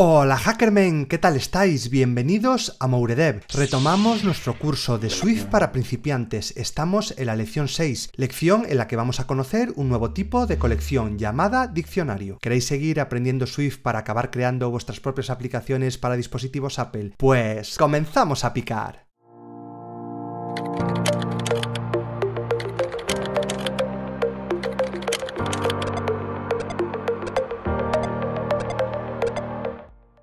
Hola Hackermen, ¿qué tal estáis? Bienvenidos a Mouredev. Retomamos nuestro curso de Swift para principiantes. Estamos en la lección 6, lección en la que vamos a conocer un nuevo tipo de colección llamada diccionario. ¿Queréis seguir aprendiendo Swift para acabar creando vuestras propias aplicaciones para dispositivos Apple? Pues comenzamos a picar.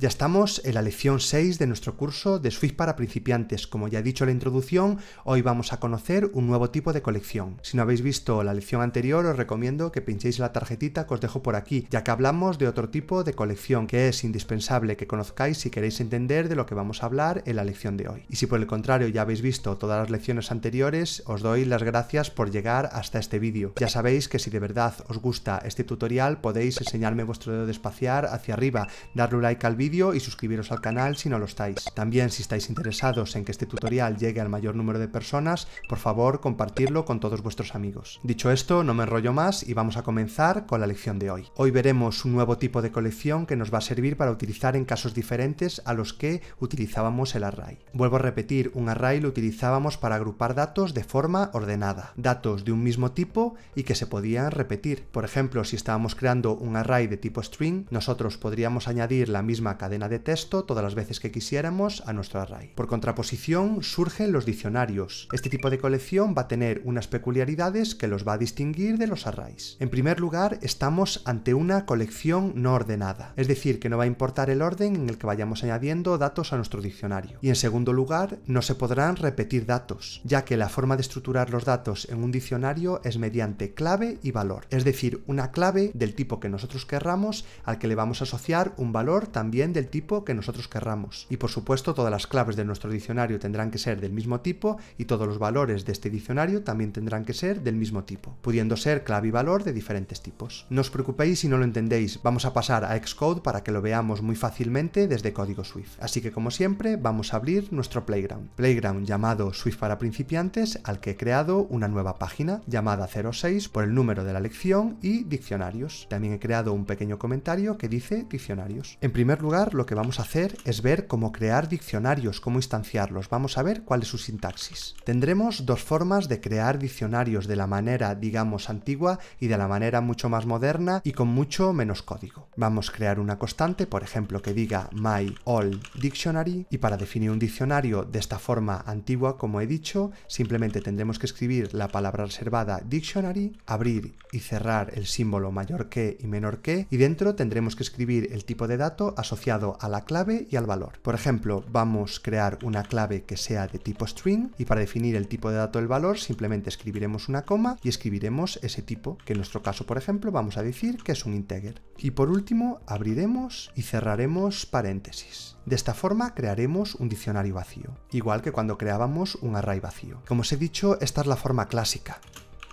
Ya estamos en la lección 6 de nuestro curso de Swift para principiantes. Como ya he dicho en la introducción, hoy vamos a conocer un nuevo tipo de colección. Si no habéis visto la lección anterior, os recomiendo que pinchéis la tarjetita que os dejo por aquí, ya que hablamos de otro tipo de colección que es indispensable que conozcáis si queréis entender de lo que vamos a hablar en la lección de hoy. Y si por el contrario ya habéis visto todas las lecciones anteriores, os doy las gracias por llegar hasta este vídeo. Ya sabéis que si de verdad os gusta este tutorial, podéis enseñarme vuestro dedo de espaciar hacia arriba, darle un like al vídeo y suscribiros al canal si no lo estáis. También si estáis interesados en que este tutorial llegue al mayor número de personas, por favor compartirlo con todos vuestros amigos. Dicho esto, no me enrollo más y vamos a comenzar con la lección de hoy. Hoy veremos un nuevo tipo de colección que nos va a servir para utilizar en casos diferentes a los que utilizábamos el array. Vuelvo a repetir, un array lo utilizábamos para agrupar datos de forma ordenada, datos de un mismo tipo y que se podían repetir. Por ejemplo, si estábamos creando un array de tipo string, nosotros podríamos añadir la misma cadena de texto todas las veces que quisiéramos a nuestro array. Por contraposición surgen los diccionarios. Este tipo de colección va a tener unas peculiaridades que los va a distinguir de los arrays. En primer lugar, estamos ante una colección no ordenada, es decir, que no va a importar el orden en el que vayamos añadiendo datos a nuestro diccionario. Y en segundo lugar, no se podrán repetir datos, ya que la forma de estructurar los datos en un diccionario es mediante clave y valor, es decir, una clave del tipo que nosotros querramos al que le vamos a asociar un valor también del tipo que nosotros querramos. Y por supuesto todas las claves de nuestro diccionario tendrán que ser del mismo tipo y todos los valores de este diccionario también tendrán que ser del mismo tipo, pudiendo ser clave y valor de diferentes tipos. No os preocupéis si no lo entendéis, vamos a pasar a Xcode para que lo veamos muy fácilmente desde código Swift. Así que como siempre vamos a abrir nuestro Playground. Playground llamado Swift para principiantes al que he creado una nueva página llamada 06 por el número de la lección y diccionarios. También he creado un pequeño comentario que dice diccionarios. En primer lugar lo que vamos a hacer es ver cómo crear diccionarios, cómo instanciarlos. Vamos a ver cuál es su sintaxis. Tendremos dos formas de crear diccionarios de la manera, digamos, antigua y de la manera mucho más moderna y con mucho menos código. Vamos a crear una constante, por ejemplo, que diga my all dictionary y para definir un diccionario de esta forma antigua, como he dicho, simplemente tendremos que escribir la palabra reservada dictionary, abrir y cerrar el símbolo mayor que y menor que y dentro tendremos que escribir el tipo de dato asociado a la clave y al valor. Por ejemplo, vamos a crear una clave que sea de tipo string y para definir el tipo de dato del valor simplemente escribiremos una coma y escribiremos ese tipo, que en nuestro caso, por ejemplo, vamos a decir que es un integer. Y por último, abriremos y cerraremos paréntesis. De esta forma crearemos un diccionario vacío, igual que cuando creábamos un array vacío. Como os he dicho, esta es la forma clásica,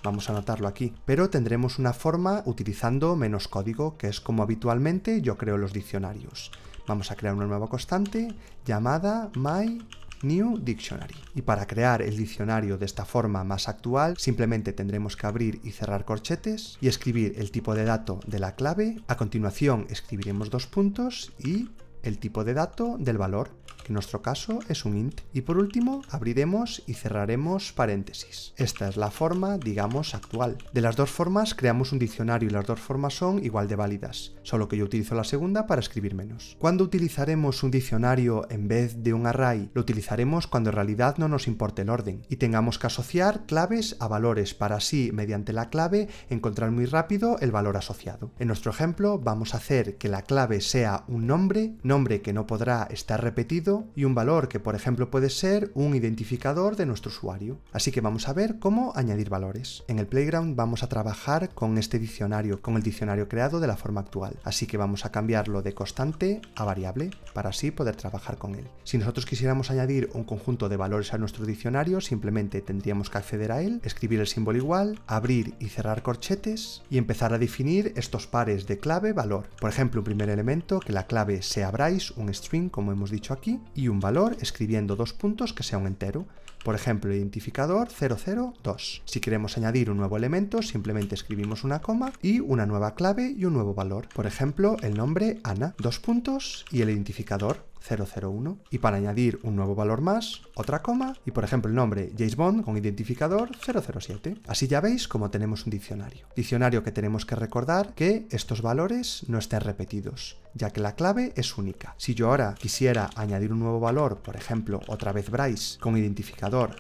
Vamos a anotarlo aquí. Pero tendremos una forma utilizando menos código, que es como habitualmente yo creo los diccionarios. Vamos a crear una nueva constante llamada my New Dictionary. Y para crear el diccionario de esta forma más actual, simplemente tendremos que abrir y cerrar corchetes y escribir el tipo de dato de la clave. A continuación escribiremos dos puntos y el tipo de dato del valor que en nuestro caso es un int. Y por último, abriremos y cerraremos paréntesis. Esta es la forma, digamos, actual. De las dos formas creamos un diccionario y las dos formas son igual de válidas, solo que yo utilizo la segunda para escribir menos. Cuando utilizaremos un diccionario en vez de un array? Lo utilizaremos cuando en realidad no nos importe el orden y tengamos que asociar claves a valores para así, mediante la clave, encontrar muy rápido el valor asociado. En nuestro ejemplo, vamos a hacer que la clave sea un nombre, nombre que no podrá estar repetido y un valor que por ejemplo puede ser un identificador de nuestro usuario. Así que vamos a ver cómo añadir valores. En el Playground vamos a trabajar con este diccionario, con el diccionario creado de la forma actual. Así que vamos a cambiarlo de constante a variable para así poder trabajar con él. Si nosotros quisiéramos añadir un conjunto de valores a nuestro diccionario, simplemente tendríamos que acceder a él, escribir el símbolo igual, abrir y cerrar corchetes y empezar a definir estos pares de clave-valor. Por ejemplo, un primer elemento, que la clave sea Bryce, un string como hemos dicho aquí, y un valor escribiendo dos puntos que sea un entero. Por ejemplo, identificador 002. Si queremos añadir un nuevo elemento, simplemente escribimos una coma y una nueva clave y un nuevo valor. Por ejemplo, el nombre Ana, dos puntos y el identificador 001 y para añadir un nuevo valor más, otra coma y por ejemplo el nombre James Bond con identificador 007. Así ya veis cómo tenemos un diccionario. Diccionario que tenemos que recordar que estos valores no estén repetidos, ya que la clave es única. Si yo ahora quisiera añadir un nuevo valor, por ejemplo otra vez Bryce con identificador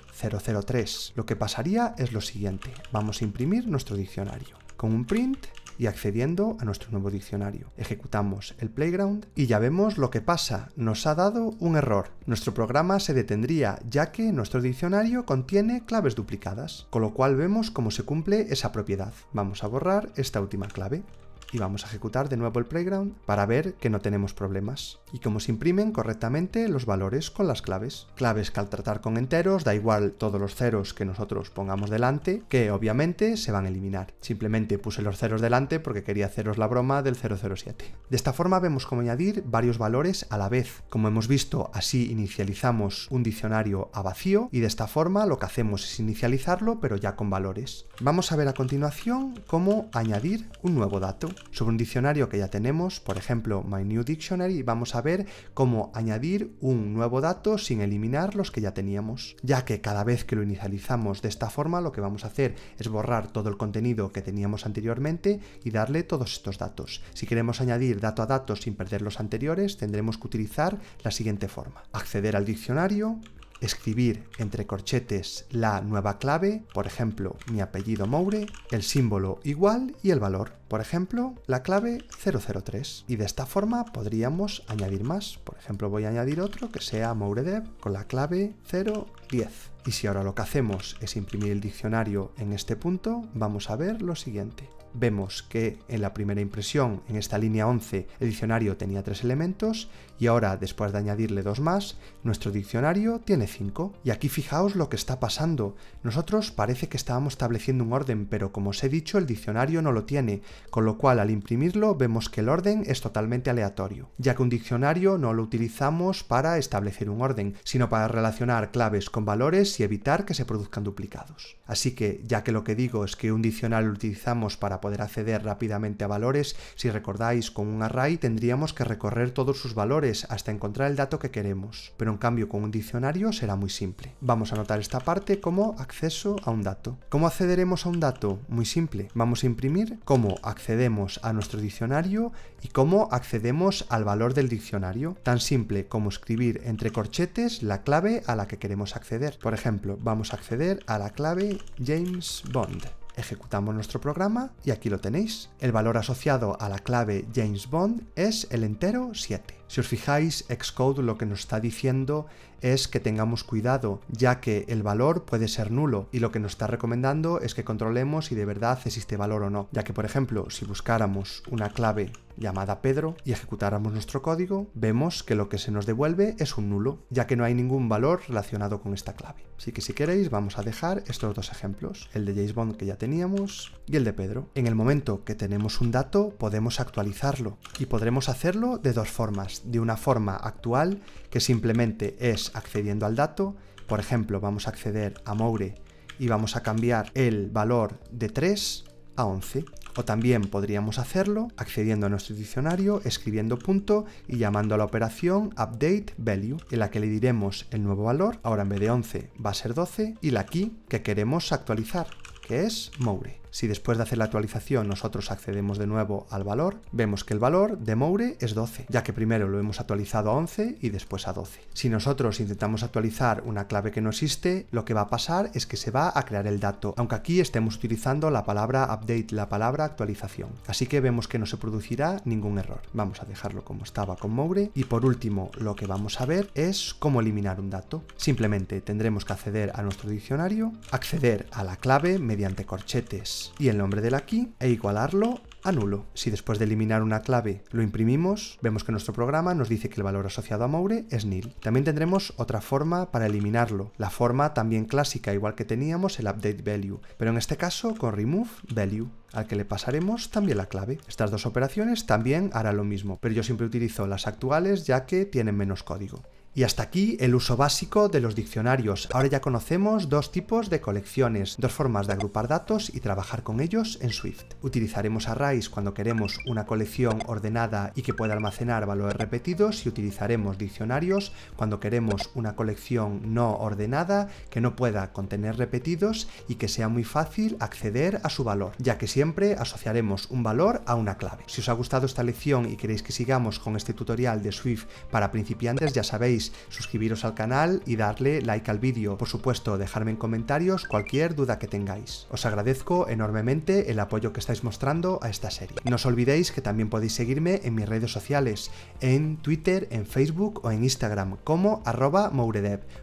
003, lo que pasaría es lo siguiente. Vamos a imprimir nuestro diccionario. Con un print y accediendo a nuestro nuevo diccionario. Ejecutamos el playground y ya vemos lo que pasa. Nos ha dado un error. Nuestro programa se detendría ya que nuestro diccionario contiene claves duplicadas, con lo cual vemos cómo se cumple esa propiedad. Vamos a borrar esta última clave y vamos a ejecutar de nuevo el playground para ver que no tenemos problemas y cómo se imprimen correctamente los valores con las claves. Claves que al tratar con enteros da igual todos los ceros que nosotros pongamos delante que obviamente se van a eliminar. Simplemente puse los ceros delante porque quería haceros la broma del 007. De esta forma vemos cómo añadir varios valores a la vez. Como hemos visto así inicializamos un diccionario a vacío y de esta forma lo que hacemos es inicializarlo pero ya con valores. Vamos a ver a continuación cómo añadir un nuevo dato. Sobre un diccionario que ya tenemos, por ejemplo My New Dictionary, vamos a ver cómo añadir un nuevo dato sin eliminar los que ya teníamos, ya que cada vez que lo inicializamos de esta forma lo que vamos a hacer es borrar todo el contenido que teníamos anteriormente y darle todos estos datos. Si queremos añadir dato a dato sin perder los anteriores, tendremos que utilizar la siguiente forma. Acceder al diccionario, escribir entre corchetes la nueva clave, por ejemplo, mi apellido Moure, el símbolo igual y el valor, por ejemplo, la clave 003. Y de esta forma podríamos añadir más, por ejemplo, voy a añadir otro que sea MoureDev con la clave 010. Y si ahora lo que hacemos es imprimir el diccionario en este punto, vamos a ver lo siguiente vemos que en la primera impresión, en esta línea 11, el diccionario tenía tres elementos y ahora, después de añadirle dos más, nuestro diccionario tiene 5. Y aquí fijaos lo que está pasando. Nosotros parece que estábamos estableciendo un orden, pero como os he dicho, el diccionario no lo tiene, con lo cual al imprimirlo vemos que el orden es totalmente aleatorio, ya que un diccionario no lo utilizamos para establecer un orden, sino para relacionar claves con valores y evitar que se produzcan duplicados. Así que, ya que lo que digo es que un diccionario lo utilizamos para poder acceder rápidamente a valores, si recordáis con un array tendríamos que recorrer todos sus valores hasta encontrar el dato que queremos, pero en cambio con un diccionario será muy simple. Vamos a anotar esta parte como acceso a un dato. ¿Cómo accederemos a un dato? Muy simple. Vamos a imprimir cómo accedemos a nuestro diccionario y cómo accedemos al valor del diccionario. Tan simple como escribir entre corchetes la clave a la que queremos acceder. Por ejemplo, vamos a acceder a la clave James Bond. Ejecutamos nuestro programa y aquí lo tenéis. El valor asociado a la clave James Bond es el entero 7. Si os fijáis, Xcode lo que nos está diciendo es que tengamos cuidado, ya que el valor puede ser nulo y lo que nos está recomendando es que controlemos si de verdad existe valor o no, ya que por ejemplo, si buscáramos una clave llamada Pedro y ejecutáramos nuestro código, vemos que lo que se nos devuelve es un nulo, ya que no hay ningún valor relacionado con esta clave. Así que si queréis vamos a dejar estos dos ejemplos, el de James Bond que ya teníamos y el de Pedro. En el momento que tenemos un dato podemos actualizarlo y podremos hacerlo de dos formas, de una forma actual que simplemente es accediendo al dato, por ejemplo vamos a acceder a Moure y vamos a cambiar el valor de 3 a 11 o también podríamos hacerlo accediendo a nuestro diccionario, escribiendo punto y llamando a la operación update value, en la que le diremos el nuevo valor, ahora en vez de 11 va a ser 12, y la key que queremos actualizar, que es Moure. Si después de hacer la actualización nosotros accedemos de nuevo al valor, vemos que el valor de Moure es 12, ya que primero lo hemos actualizado a 11 y después a 12. Si nosotros intentamos actualizar una clave que no existe, lo que va a pasar es que se va a crear el dato, aunque aquí estemos utilizando la palabra update, la palabra actualización. Así que vemos que no se producirá ningún error. Vamos a dejarlo como estaba con Moure. Y por último, lo que vamos a ver es cómo eliminar un dato. Simplemente tendremos que acceder a nuestro diccionario, acceder a la clave mediante corchetes y el nombre de la key e igualarlo a nulo. Si después de eliminar una clave lo imprimimos, vemos que nuestro programa nos dice que el valor asociado a Moure es nil. También tendremos otra forma para eliminarlo, la forma también clásica, igual que teníamos el update value, pero en este caso con remove value al que le pasaremos también la clave. Estas dos operaciones también hará lo mismo, pero yo siempre utilizo las actuales ya que tienen menos código. Y hasta aquí el uso básico de los diccionarios. Ahora ya conocemos dos tipos de colecciones, dos formas de agrupar datos y trabajar con ellos en Swift. Utilizaremos arrays cuando queremos una colección ordenada y que pueda almacenar valores repetidos y utilizaremos diccionarios cuando queremos una colección no ordenada que no pueda contener repetidos y que sea muy fácil acceder a su valor, ya que siempre asociaremos un valor a una clave. Si os ha gustado esta lección y queréis que sigamos con este tutorial de Swift para principiantes, ya sabéis suscribiros al canal y darle like al vídeo. Por supuesto, dejarme en comentarios cualquier duda que tengáis. Os agradezco enormemente el apoyo que estáis mostrando a esta serie. No os olvidéis que también podéis seguirme en mis redes sociales, en Twitter, en Facebook o en Instagram como arroba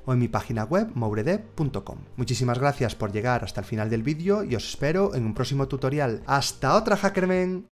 o en mi página web mouredev.com. Muchísimas gracias por llegar hasta el final del vídeo y os espero en un próximo tutorial. ¡Hasta otra, Hackerman!